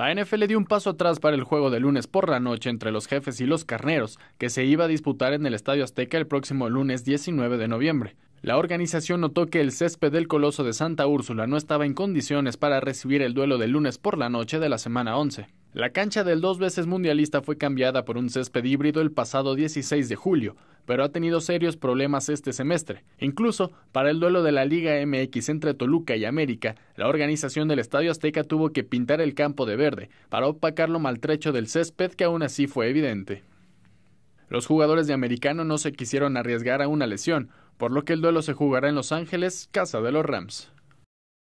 La NFL dio un paso atrás para el juego de lunes por la noche entre los jefes y los carneros, que se iba a disputar en el Estadio Azteca el próximo lunes 19 de noviembre. La organización notó que el césped del Coloso de Santa Úrsula no estaba en condiciones para recibir el duelo de lunes por la noche de la semana 11. La cancha del dos veces mundialista fue cambiada por un césped híbrido el pasado 16 de julio, pero ha tenido serios problemas este semestre. Incluso, para el duelo de la Liga MX entre Toluca y América, la organización del Estadio Azteca tuvo que pintar el campo de verde para opacar lo maltrecho del césped que aún así fue evidente. Los jugadores de Americano no se quisieron arriesgar a una lesión, por lo que el duelo se jugará en Los Ángeles, casa de los Rams.